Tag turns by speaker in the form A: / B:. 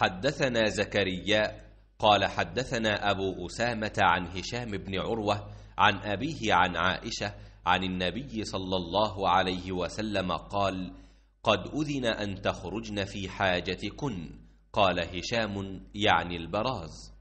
A: حدثنا زكريا
B: قال حدثنا أبو أسامة عن هشام بن عروة عن أبيه عن عائشة عن النبي صلى الله عليه وسلم قال قد أذن أن تخرجن في حاجتكن قال هشام يعني
C: البراز